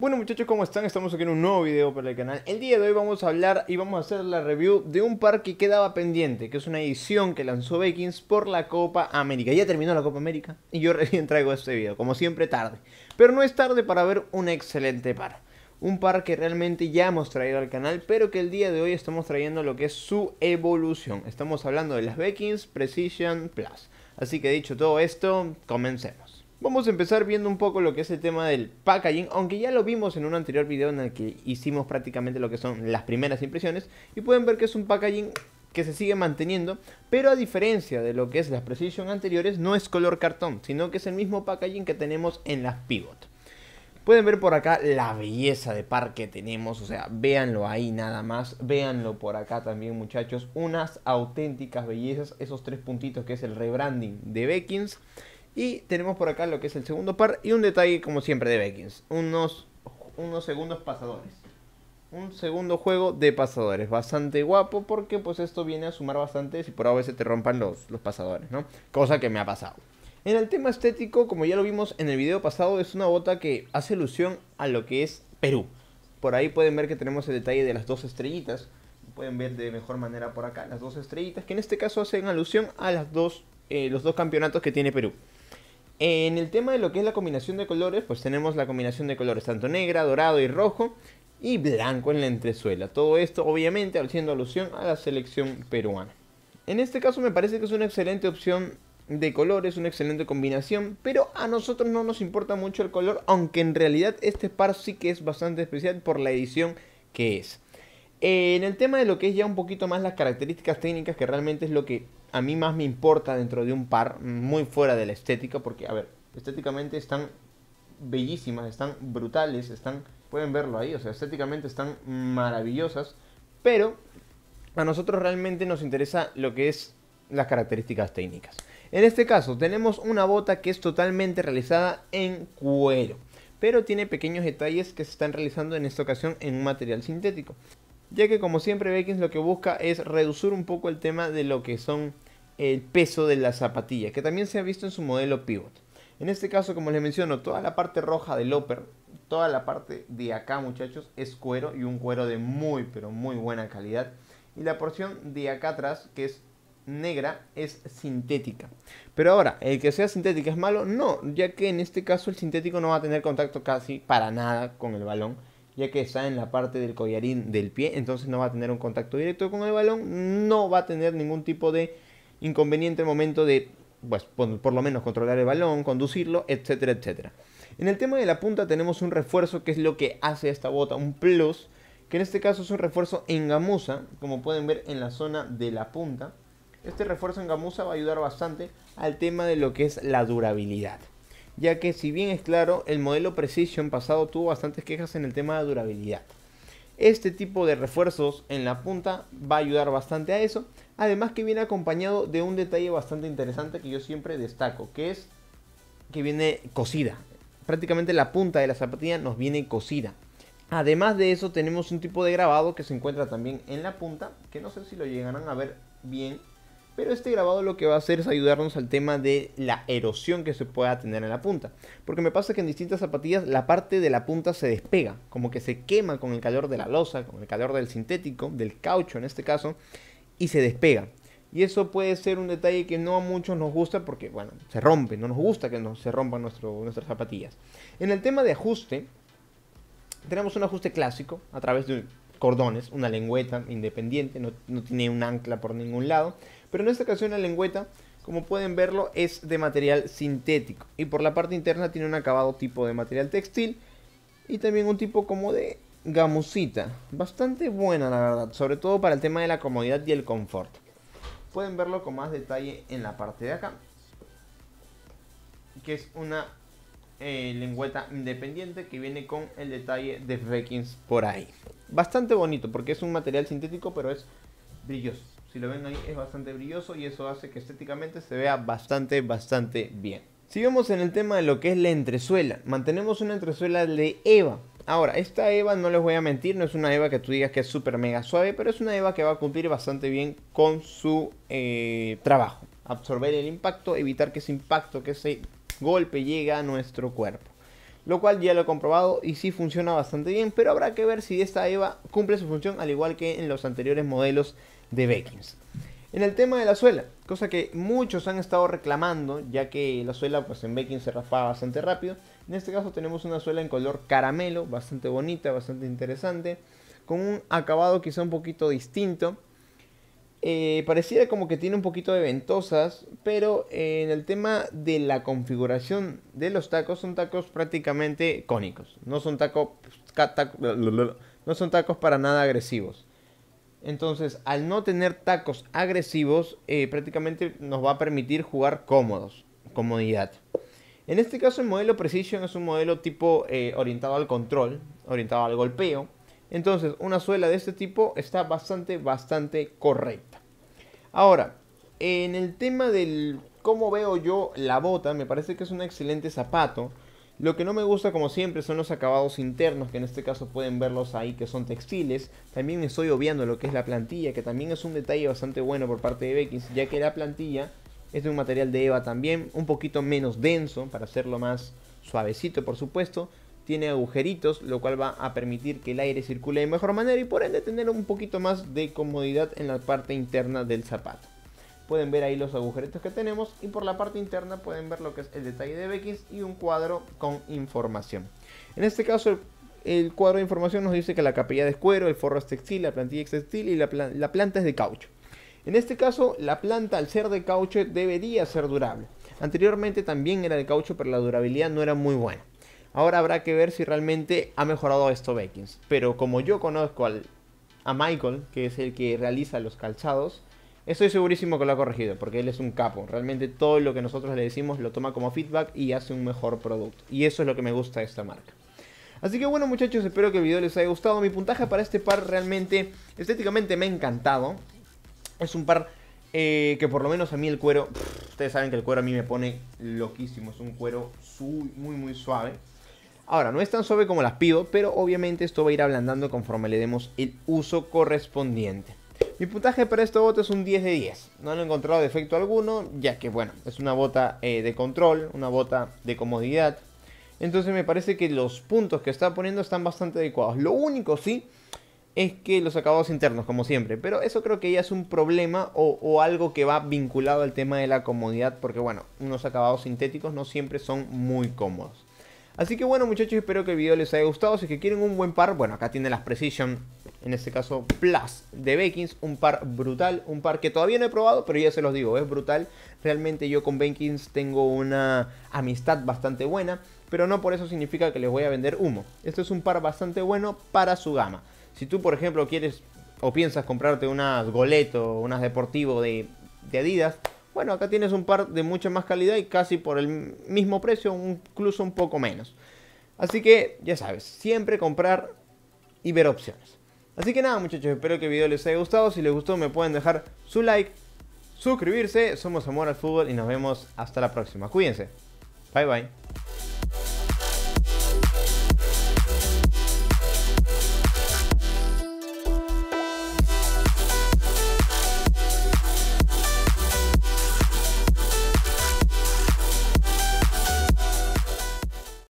Bueno muchachos, ¿cómo están? Estamos aquí en un nuevo video para el canal. El día de hoy vamos a hablar y vamos a hacer la review de un par que quedaba pendiente, que es una edición que lanzó Bakings por la Copa América. Ya terminó la Copa América y yo recién traigo este video, como siempre tarde. Pero no es tarde para ver un excelente par. Un par que realmente ya hemos traído al canal, pero que el día de hoy estamos trayendo lo que es su evolución. Estamos hablando de las Bakings Precision Plus. Así que dicho todo esto, comencemos. Vamos a empezar viendo un poco lo que es el tema del packaging, aunque ya lo vimos en un anterior video en el que hicimos prácticamente lo que son las primeras impresiones y pueden ver que es un packaging que se sigue manteniendo, pero a diferencia de lo que es las Precision anteriores, no es color cartón, sino que es el mismo packaging que tenemos en las Pivot. Pueden ver por acá la belleza de par que tenemos, o sea, véanlo ahí nada más, véanlo por acá también muchachos, unas auténticas bellezas, esos tres puntitos que es el rebranding de Beckins, y tenemos por acá lo que es el segundo par. Y un detalle, como siempre, de Beckins. Unos, unos segundos pasadores. Un segundo juego de pasadores. Bastante guapo porque pues esto viene a sumar bastante si por a veces te rompan los, los pasadores, ¿no? Cosa que me ha pasado. En el tema estético, como ya lo vimos en el video pasado, es una bota que hace alusión a lo que es Perú. Por ahí pueden ver que tenemos el detalle de las dos estrellitas. Pueden ver de mejor manera por acá las dos estrellitas, que en este caso hacen alusión a las dos, eh, los dos campeonatos que tiene Perú. En el tema de lo que es la combinación de colores, pues tenemos la combinación de colores tanto negra, dorado y rojo y blanco en la entresuela. Todo esto obviamente haciendo alusión a la selección peruana. En este caso me parece que es una excelente opción de colores, una excelente combinación, pero a nosotros no nos importa mucho el color, aunque en realidad este par sí que es bastante especial por la edición que es. En el tema de lo que es ya un poquito más las características técnicas, que realmente es lo que a mí más me importa dentro de un par, muy fuera de la estética, porque, a ver, estéticamente están bellísimas, están brutales, están, pueden verlo ahí, o sea, estéticamente están maravillosas, pero a nosotros realmente nos interesa lo que es las características técnicas. En este caso tenemos una bota que es totalmente realizada en cuero, pero tiene pequeños detalles que se están realizando en esta ocasión en un material sintético, ya que como siempre veis lo que busca es reducir un poco el tema de lo que son el peso de la zapatilla, que también se ha visto en su modelo pivot. En este caso, como les menciono, toda la parte roja del upper, toda la parte de acá, muchachos, es cuero y un cuero de muy, pero muy buena calidad. Y la porción de acá atrás, que es negra, es sintética. Pero ahora, el que sea sintética es malo, no, ya que en este caso el sintético no va a tener contacto casi para nada con el balón ya que está en la parte del collarín del pie, entonces no va a tener un contacto directo con el balón, no va a tener ningún tipo de inconveniente momento de, pues, por, lo menos controlar el balón, conducirlo, etcétera, etcétera. En el tema de la punta tenemos un refuerzo que es lo que hace esta bota, un plus, que en este caso es un refuerzo en gamuza, como pueden ver en la zona de la punta. Este refuerzo en gamuza va a ayudar bastante al tema de lo que es la durabilidad. Ya que si bien es claro, el modelo Precision pasado tuvo bastantes quejas en el tema de durabilidad. Este tipo de refuerzos en la punta va a ayudar bastante a eso. Además que viene acompañado de un detalle bastante interesante que yo siempre destaco, que es que viene cosida. Prácticamente la punta de la zapatilla nos viene cosida. Además de eso tenemos un tipo de grabado que se encuentra también en la punta, que no sé si lo llegarán a ver bien pero este grabado lo que va a hacer es ayudarnos al tema de la erosión que se pueda tener en la punta. Porque me pasa que en distintas zapatillas la parte de la punta se despega, como que se quema con el calor de la losa, con el calor del sintético, del caucho en este caso, y se despega. Y eso puede ser un detalle que no a muchos nos gusta porque, bueno, se rompe, no nos gusta que se rompan nuestras zapatillas. En el tema de ajuste, tenemos un ajuste clásico a través de un cordones, una lengüeta independiente, no, tiene un ancla por ningún lado, pero en esta ocasión la lengüeta, como pueden verlo, es de material sintético y por la parte interna tiene un acabado tipo de material textil y también un tipo como de gamusita, bastante buena la verdad, sobre todo para el tema de la comodidad y el confort. Pueden verlo con más detalle en la parte de acá, que es una lengüeta independiente que viene con el detalle de Vikings por ahí. Bastante bonito porque es un material sintético pero es brilloso. Si lo ven ahí es bastante brilloso y eso hace que estéticamente se vea bastante, bastante bien. Si vemos en el tema de lo que es la entresuela, mantenemos una entresuela de Eva. Ahora, esta Eva, no les voy a mentir, no es una Eva que tú digas que es súper mega suave, pero es una Eva que va a cumplir bastante bien con su eh, trabajo absorber el impacto, evitar que ese impacto, que ese golpe llega a nuestro cuerpo. Lo cual ya lo he comprobado y si funciona bastante bien, pero habrá que ver si esta EVA cumple su función al igual que en los anteriores modelos de Beckins. En el tema de la suela, cosa que muchos han estado reclamando, ya que la suela pues en Beckins se raspaba bastante rápido. En este caso tenemos una suela en color caramelo, bastante bonita, bastante interesante, con un acabado quizá un poquito distinto. Eh, pareciera como que tiene un poquito de ventosas, pero en el tema de la configuración de los tacos, son tacos prácticamente cónicos. No son, pues, no son tacos para nada agresivos. Entonces, al no tener tacos agresivos, eh, prácticamente nos va a permitir jugar cómodos, comodidad. En este caso, el modelo Precision es un modelo tipo eh, orientado al control, orientado al golpeo entonces, una suela de este tipo está bastante, bastante correcta. Ahora, en el tema del cómo veo yo la bota, me parece que es un excelente zapato. Lo que no me gusta, como siempre, son los acabados internos, que en este caso pueden verlos ahí, que son textiles. También me estoy obviando lo que es la plantilla, que también es un detalle bastante bueno por parte de BX, ya que la plantilla es de un material de Eva también, un poquito menos denso, para hacerlo más suavecito, por supuesto, tiene agujeritos, lo cual va a permitir que el aire circule de mejor manera y por ende tener un poquito más de comodidad en la parte interna del zapato. Pueden ver ahí los agujeritos que tenemos y por la parte interna pueden ver lo que es el detalle de Bx y un cuadro con información. En este caso el cuadro de información nos dice que la capilla es cuero, el forro es textil, la plantilla es textil y la, la planta es de caucho. En este caso, la planta al ser de caucho debería ser durable. Anteriormente también era de caucho, pero la durabilidad no era muy buena. Ahora habrá que ver si realmente ha mejorado esto Beckins. Pero como yo conozco a Michael, que es el que realiza los calzados, estoy segurísimo que lo ha corregido, porque él es un capo. Realmente todo lo que nosotros le decimos lo toma como feedback y hace un mejor producto. Y eso es lo que me gusta de esta marca. Así que bueno muchachos, espero que el video les haya gustado. Mi puntaje para este par realmente, estéticamente me ha encantado. Es un par eh, que por lo menos a mí el cuero, ustedes saben que el cuero a mí me pone loquísimo. Es un cuero muy muy suave. Ahora, no es tan suave como las pido, pero obviamente esto va a ir ablandando conforme le demos el uso correspondiente. Mi puntaje para esta bota es un 10 de 10. No han encontrado defecto alguno, ya que bueno, es una bota eh, de control, una bota de comodidad. Entonces me parece que los puntos que está poniendo están bastante adecuados. Lo único sí es que los acabados internos, como siempre. Pero eso creo que ya es un problema o algo que va vinculado al tema de la comodidad. Porque bueno, unos acabados sintéticos no siempre son muy cómodos. Así que bueno muchachos, espero que el video les haya gustado. Si es que quieren un buen par, bueno, acá tienen las Precision, en este caso Plus de Bakins, Un par brutal, un par que todavía no he probado, pero ya se los digo, es brutal. Realmente yo con Bakings tengo una amistad bastante buena, pero no por eso significa que les voy a vender humo. Este es un par bastante bueno para su gama. Si tú, por ejemplo, quieres o piensas comprarte unas Goleto, unas Deportivo de, de Adidas, bueno, acá tienes un par de mucha más calidad y casi por el mismo precio, incluso un poco menos. Así que ya sabes, siempre comprar y ver opciones. Así que nada muchachos, espero que el video les haya gustado. Si les gustó me pueden dejar su like, suscribirse. Somos Amor al Fútbol y nos vemos hasta la próxima. Cuídense. Bye bye.